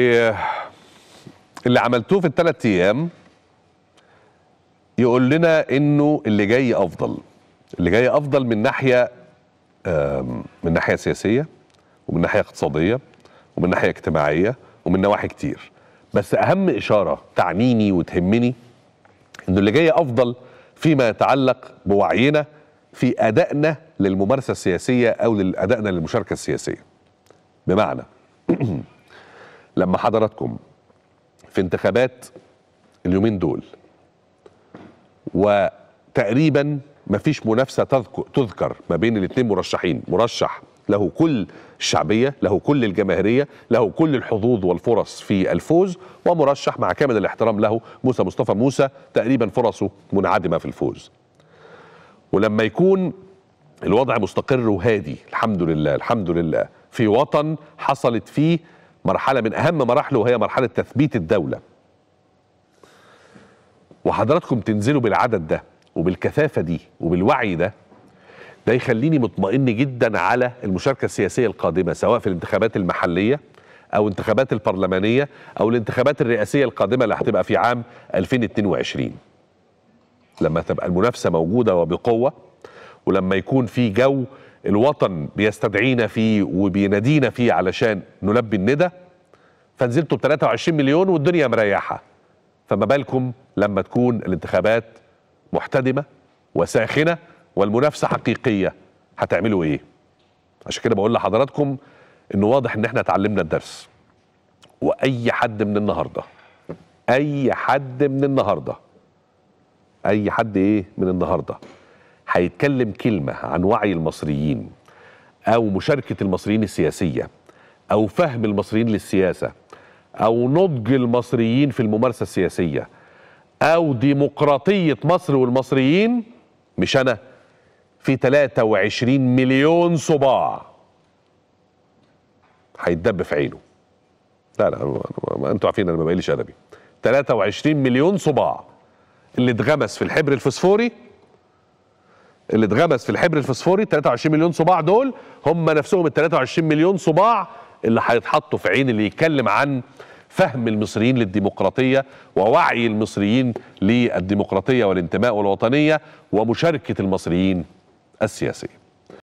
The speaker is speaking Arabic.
إيه، اللي عملتوه في الثلاث ايام يقول لنا انه اللي جاي افضل اللي جاي افضل من ناحيه من ناحيه سياسيه ومن ناحيه اقتصاديه ومن ناحيه اجتماعيه ومن نواحي كتير بس اهم اشاره تعنيني وتهمني انه اللي جاي افضل فيما يتعلق بوعينا في ادائنا للممارسه السياسيه او لادائنا للمشاركه السياسيه بمعنى لما حضراتكم في انتخابات اليومين دول وتقريبا مفيش منافسة تذكر ما بين الاثنين مرشحين مرشح له كل الشعبية له كل الجماهيرية له كل الحظوظ والفرص في الفوز ومرشح مع كامل الاحترام له موسى مصطفى موسى تقريبا فرصه منعدمة في الفوز ولما يكون الوضع مستقر وهادي الحمد لله الحمد لله في وطن حصلت فيه مرحلة من أهم مراحله وهي مرحلة تثبيت الدولة وحضراتكم تنزلوا بالعدد ده وبالكثافة دي وبالوعي ده ده يخليني مطمئن جدا على المشاركة السياسية القادمة سواء في الانتخابات المحلية أو انتخابات البرلمانية أو الانتخابات الرئاسية القادمة اللي هتبقى في عام 2022 لما تبقى المنافسة موجودة وبقوة ولما يكون في جو الوطن بيستدعينا فيه وبينادينا فيه علشان نلبي الندى فنزلتوا ب 23 مليون والدنيا مريحه فما بالكم لما تكون الانتخابات محتدمه وساخنه والمنافسه حقيقيه هتعملوا ايه؟ عشان كده بقول لحضراتكم انه واضح ان احنا اتعلمنا الدرس واي حد من النهارده اي حد من النهارده اي حد ايه من النهارده هيتكلم كلمة عن وعي المصريين أو مشاركة المصريين السياسية أو فهم المصريين للسياسة أو نضج المصريين في الممارسة السياسية أو ديمقراطية مصر والمصريين مش أنا في 23 مليون صباع هيتدب في عينه لا لا انتوا عارفين انا ما بقليش ادبي 23 مليون صباع اللي اتغمس في الحبر الفسفوري اللي اتغمس في الحبر الفسفوري 23 مليون صباع دول هم نفسهم ال 23 مليون صباع اللي هيتحطوا في عين اللي يتكلم عن فهم المصريين للديمقراطية ووعي المصريين للديمقراطية والانتماء والوطنية ومشاركة المصريين السياسية